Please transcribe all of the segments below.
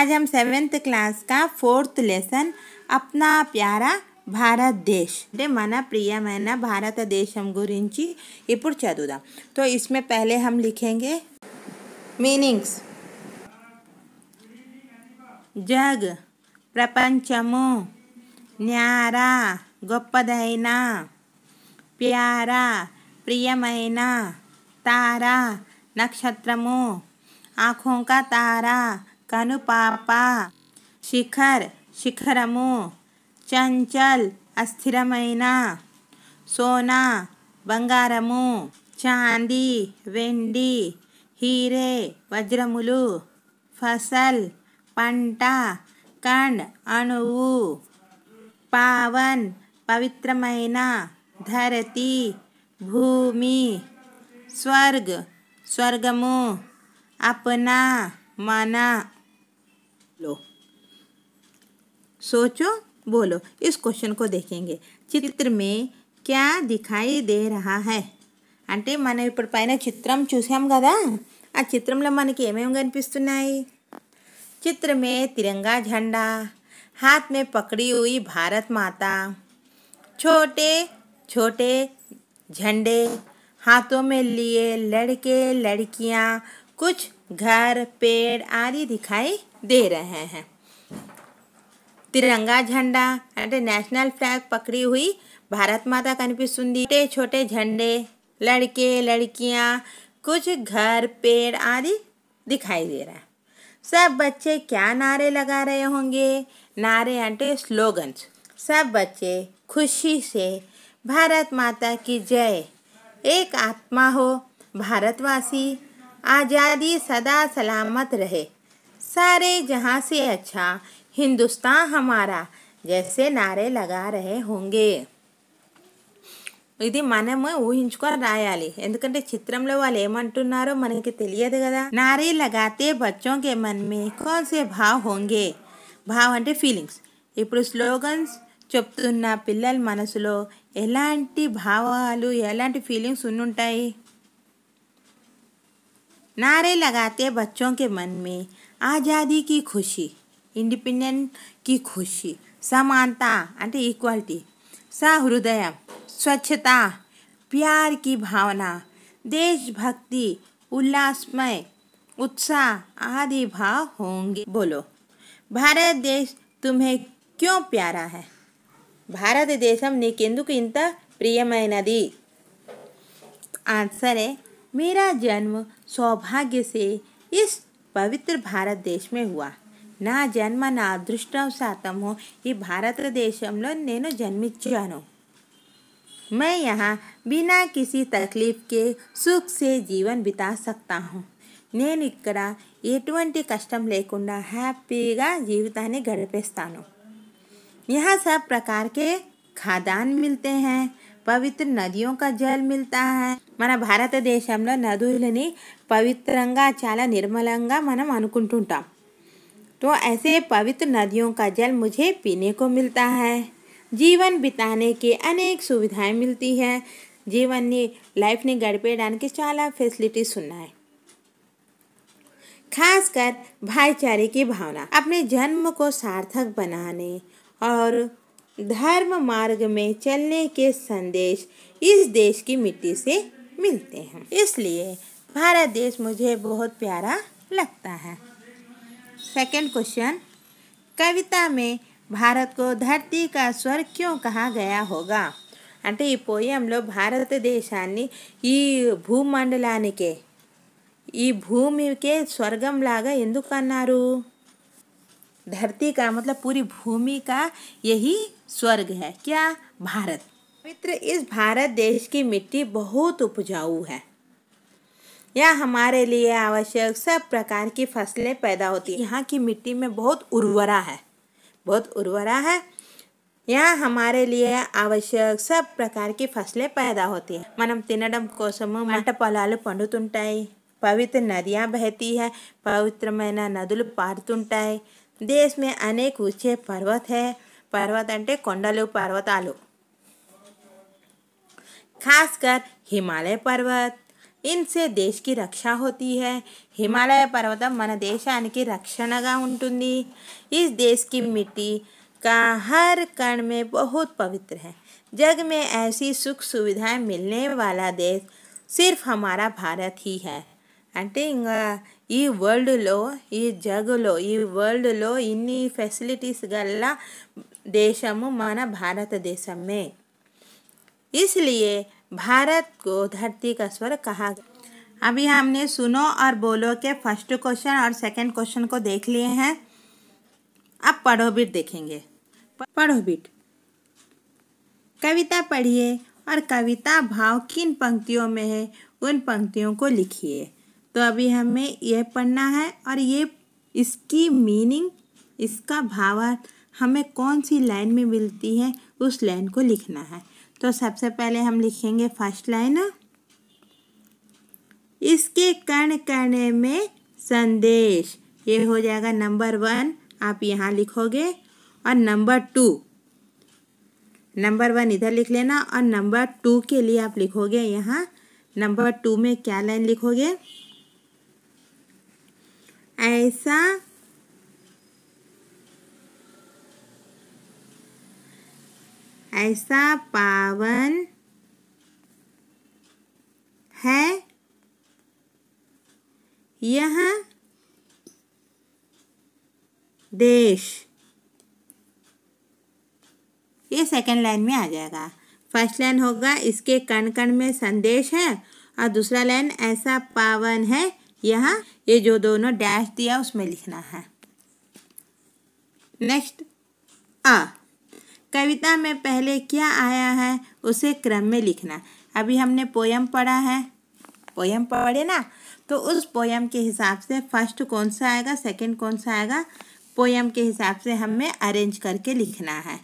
आज हम seventh class का फोर्थ लेसन अपना प्यारा भारत देश अरे मन प्रियम भारत देश हम गुरी इपुर चुदा तो इसमें पहले हम लिखेंगे मीनिंग्स जग प्रपंचमो न्यारा गोपदना प्यारा प्रियम तारा नक्षत्रमो आँखों का तारा కనుపాప శిఖర్ శిఖరము చంచల్ అస్థిరమైన సోనా బంగారము చాంది వెండి హీరే వజ్రములు ఫసల్ పంట కణ్ అణువు పావన్ పవిత్రమైన ధరతి భూమి స్వర్గ్ స్వర్గము అపనా మన सोचो बोलो इस क्वेश्चन को देखेंगे चित्र में क्या दिखाई दे रहा है అంటే మనం ఇప్పుడు పైన చిత్రం చూసాం కదా ఆ చిత్రంలో మనకి ఏమేమి चित्र में तिरंगा झंडा हाथ में पकड़ी हुई भारत माता छोटे छोटे झंडे हाथों में लिए लड़के लड़कियां कुछ घर पेड़ आदि दिखाई दे रहे हैं तिरंगा झंडा अटे नेशनल फ्लैग पकड़ी हुई भारत माता కనిపిస్తుంది छोटे छोटे झंडे लड़के लड़कियाँ कुछ घर पेड़ आदि दिखाई दे रहा है सब बच्चे क्या नारे लगा रहे होंगे नारे अटे స్లోగన్స్ सब बच्चे खुशी से भारत माता की जय एक आत्मा हो भारतवासी आज़ादी सदा सलामत रहे सारे जहाँ से अच्छा हिंदुस्तान हमारा जैसे नारे लगा रहे होंगे इधे मन ऊहिचको रायाली चित्र वालेमंटारो मन की तेयद कदा नारी लगाते बच्चों के मन में कौन से भाव होंगे भाव अंत फीलिंग इपड़ स्लोगन चुप्त पिल मनसो एला भावा फीलिंग्स उन्नटाई नारे लगाते बच्चों के मन में आज़ादी की खुशी इंडिपेंडेंट की खुशी समानता अंत ఈక్వాలిటీ सहृदय स्वच्छता प्यार की भावना देशभक्ति उल्लासमय उत्साह आदि भाव होंगे बोलो భారత దేశ్ తుమ్హే క్యో ప్యారా హై భారతదేశం నీకెందుకు ఇంత ప్రియమైనది आंसर है मेरा जन्म सौभाग्य से इस पवित्र भारत देश में हुआ ना जन्म ना अदृष्ट शातम हो ये भारत देश नैन जन्मचा मैं यहाँ बिना किसी तकलीफ के सुख से जीवन बिता सकता हूँ नैन इकड़ा एट कष्ट लेकिन हैपीगा जीवता गड़पेस्ता यहाँ सब प्रकार के खादान मिलते हैं पवित्र नदियों का जल मिलता है मन भारत देश में नदी पवित्र चाल निर्मल मन अट्ठा तो ऐसे पवित्र नदियों का जल मुझे पीने को मिलता है जीवन बिताने के अनेक सुविधाएं मिलती है जीवन ने लाइफ ने गड़पेड़ान के चला फैसिलिटी सुना है खासकर भाईचारे की भावना अपने जन्म को सार्थक बनाने और धर्म मार्ग में चलने के संदेश इस देश की मिट्टी से मिलते हैं इसलिए भारत देश मुझे बहुत प्यारा लगता है सेकंड क्वेश्चन कविता में भारत को धरती का स्वर्ग क्यों कहा गया होगा अटे पोएम పోయంలో భారతదేశాన్ని ఈ భూమండలానికే के భూమికే స్వర్గంలాగా ఎందుకు అన్నారు धरती का मतलब पूरी भूमि का यही स्वर्ग है क्या भारत मित्र इस भारत देश की मिट्टी बहुत उपजाऊ है यह हमारे लिए आवश्यक सब प्रकार की फसलें पैदा होती है यहाँ की मिट्टी में बहुत उर्वरा है बहुत उर्वरा है यहाँ हमारे लिए आवश्यक सब प्रकार की फसलें पैदा होती है मनम तीन कोसम मट పొలాలు पड़ताई पवित्र नदियाँ बहती है मैं నదులు पारत देश में अनेक ऊंचे पर्वत है पर्वत अंटे कोंडलु पर्वतालु खासकर हिमालय पर्वत इनसे देश की रक्षा होती है हिमालय पर्वत मन देशा की रक्षण उंटुंदी इस देश की मिट्टी का हर कण में बहुत पवित्र है जग में ऐसी सुख सुविधाएं मिलने वाला देश सिर्फ हमारा भारत ही है अटे वर्ल्ड जग लो ये वर्ल्ड इन फेसिलिटी गल्ला भारत देश में इसलिए भारत को धरती का स्वर कहा गया अभी हमने सुनो और बोलो के फर्स्ट क्वेश्चन और सेकंड क्वेश्चन को देख लिए हैं अब पढ़ो बिट देखेंगे पढ़ो बिट कविता पढ़िए और कविता भाव किन पंक्तियों में है उन पंक्तियों को लिखिए तो अभी हमें यह पढ़ना है और ये इसकी मीनिंग इसका भावार्थ हमें कौन सी लाइन में मिलती है उस लाइन को लिखना है तो सबसे पहले हम लिखेंगे फर्स्ट लाइन इसके कर्ण कण में संदेश ये हो जाएगा नंबर वन आप यहाँ लिखोगे और नंबर टू नंबर वन इधर लिख लेना और नंबर टू के लिए आप लिखोगे यहाँ नंबर टू में क्या लाइन लिखोगे ऐसा ऐसा पावन है यह देश ये सेकंड लाइन में आ जाएगा फर्स्ट लाइन होगा इसके कण कण में संदेश है और दूसरा लाइन ऐसा पावन है यह ये जो दोनों डैश दिया उसमें लिखना है नेक्स्ट आ कविता में पहले क्या आया है उसे क्रम में लिखना अभी हमने पोयम पढ़ा है पोयम पढ़े ना तो उस पोयम के हिसाब से फर्स्ट कौन सा आएगा सेकंड कौन सा आएगा पोयम के हिसाब से हमें अरेंज करके लिखना है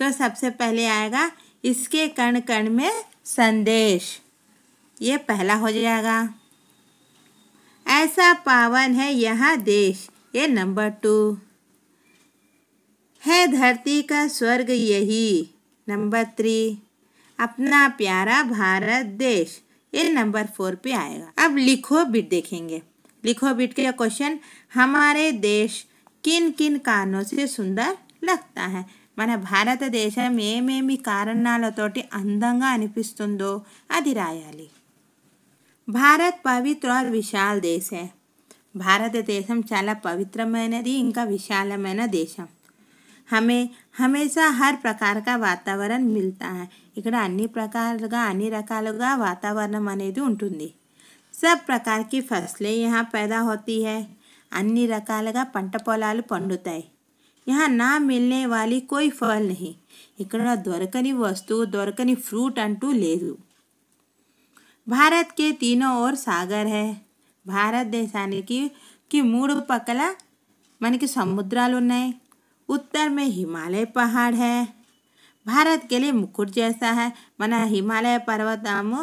तो सबसे पहले आएगा इसके कण कण में संदेश ये पहला हो जाएगा ऐसा पावन है यह देश ये नंबर टू है धरती का स्वर्ग यही नंबर थ्री अपना प्यारा भारत देश ये नंबर फोर पे आएगा अब लिखो बिट देखेंगे लिखो बिट के क्वेश्चन हमारे देश किन किन कारणों से सुंदर लगता है मन भारत देश अंदा భారతదేశం अभी राय भारत पवित्र और विशाल देश है भारत देश चला చాలా इंका विशाल విశాలమైన దేశం हमें हमेशा हर प्रकार का वातावरण मिलता है इक अन्नी प्रकार अन्नी रकल वातावरण अने सब प्रकार की फसलें यहाँ पैदा होती है अन्नी रकल पट पोला पड़ता है यहाँ ना मिलने वाली कोई फल नहीं इकड़ा दरकनी वस्तु दरकनी फ्रूट अंटू ले भारत के तीनों ओर सागर है भारत देशा की, की मूड पकल मन की समुद्र उन्नाई उत्तर में हिमालय पहाड़ है भारत के लिए मुकुट जैसा है मन हिमालय पर्वतम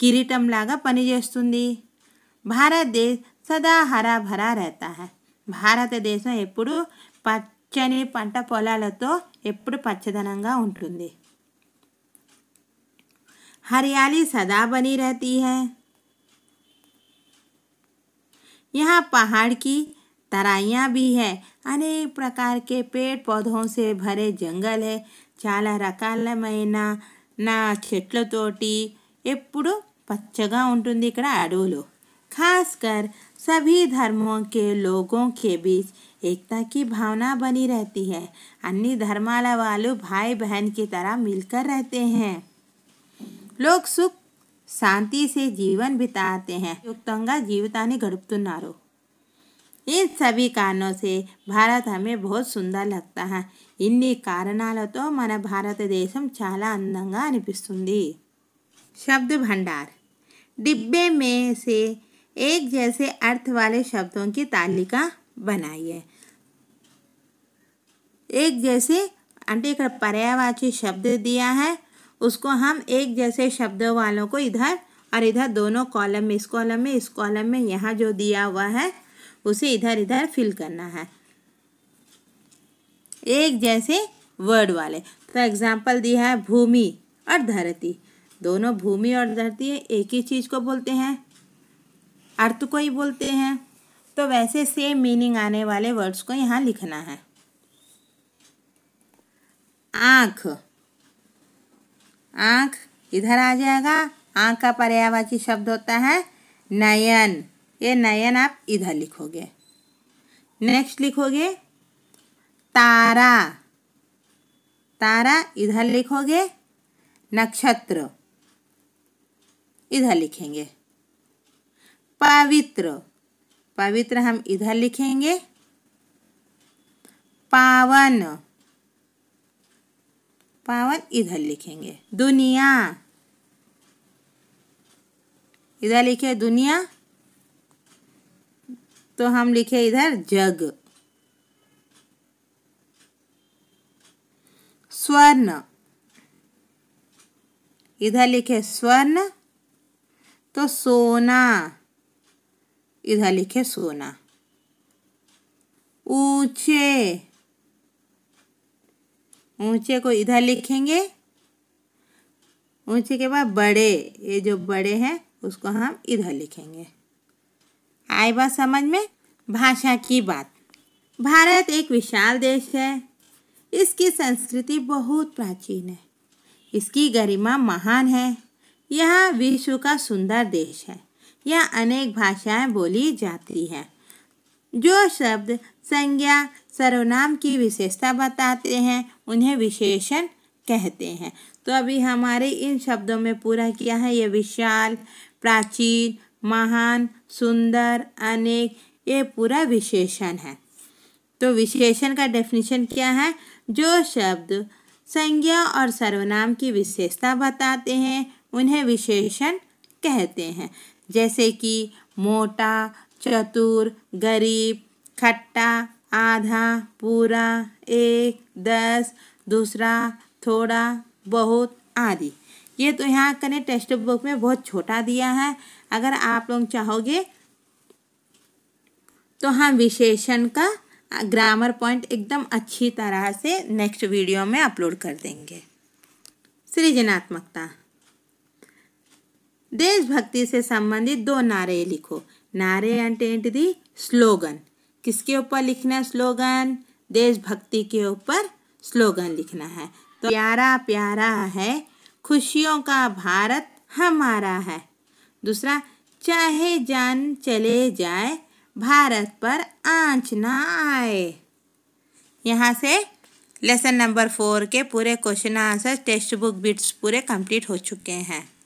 किरीटम लागा पनी भारत देश सदा हरा भरा रहता है भारत देश एपड़ू पच्चन पट पोल तो एपड़ू पचदन उ हरियाली सदा बनी रहती है यहाँ पहाड़ की તરાયા બી હે અને પ્રકાર કે પેટ પધો સે ભરે જંગલ હે ચા લહરા કલમયના ના ચેટલો ટોટી એપડ પચ્ચાગા ઉંટુંદિ ઇકડા આડવલો ખાસકર સભી ધર્મો કે લોગો કે બીચ એકતા કી ભાવના બની રહેતી હે અની ધર્માલા વાલુ ભાઈ બહેન કે તરા મિલકર રહેતે હે લોક સુખ શાંતિ સે જીવન બતાતે હે યુક્તંગા જીવતાને ગડુતનાર इन सभी कारणों से भारत हमें बहुत सुंदर लगता है इन ఇన్ని तो मन भारत देश चाल అనిపిస్తుంది शब्द भंडार डिब्बे में से एक जैसे अर्थ वाले शब्दों की तालिका बनाइए एक जैसे अंटे ఇక్కడ पर्यावाची शब्द दिया है उसको हम एक जैसे शब्दों वालों को इधर और इधर दोनों कॉलम में इस कॉलम में इस कॉलम में यहाँ जो दिया हुआ है उसे इधर इधर फिल करना है एक जैसे वर्ड वाले तो एग्जाम्पल दिया है भूमि और धरती दोनों भूमि और धरती एक ही चीज़ को बोलते हैं अर्थ को ही बोलते हैं तो वैसे सेम मीनिंग आने वाले वर्ड्स को यहाँ लिखना है आँख आँख इधर आ जाएगा आँख का पर्यावाची शब्द होता है नयन ये नयन आप इधर लिखोगे नेक्स्ट लिखोगे तारा तारा इधर लिखोगे नक्षत्र इधर लिखेंगे पवित्र पवित्र हम इधर लिखेंगे पावन पावन इधर लिखेंगे दुनिया इधर लिखे दुनिया तो हम लिखे इधर जग स्वर्ण इधर लिखे स्वर्ण तो सोना इधर लिखे सोना ऊंचे ऊंचे को इधर लिखेंगे ऊंचे के बाद बड़े ये जो बड़े हैं उसको हम इधर लिखेंगे आई बात समझ में भाषा की बात भारत एक विशाल देश है इसकी संस्कृति बहुत प्राचीन है इसकी गरिमा महान है यह विश्व का सुंदर देश है यह अनेक भाषाएं बोली जाती हैं जो शब्द संज्ञा सर्वनाम की विशेषता बताते हैं उन्हें विशेषण कहते हैं तो अभी हमारे इन शब्दों में पूरा किया है ये विशाल प्राचीन महान सुंदर अनेक ये पूरा विशेषण है तो विशेषण का डेफिनेशन क्या है जो शब्द संज्ञा और सर्वनाम की विशेषता बताते हैं उन्हें विशेषण कहते हैं जैसे कि मोटा चतुर गरीब खट्टा आधा पूरा एक दस दूसरा थोड़ा बहुत आदि ये तो यहाँ कने टेक्स्ट बुक में बहुत छोटा दिया है अगर आप लोग चाहोगे तो हम विशेषण का ग्रामर पॉइंट एकदम अच्छी तरह से नेक्स्ट वीडियो में अपलोड कर देंगे सृजनात्मकता देशभक्ति से संबंधित दो नारे लिखो नारे दी स्लोगन किसके ऊपर लिखना है स्लोगन देशभक्ति के ऊपर स्लोगन लिखना है तो प्यारा प्यारा है खुशियों का भारत हमारा है दूसरा चाहे जान चले जाए भारत पर आंच ना आए यहाँ से लेसन नंबर फोर के पूरे question answer text book bits पूरे कंप्लीट हो चुके हैं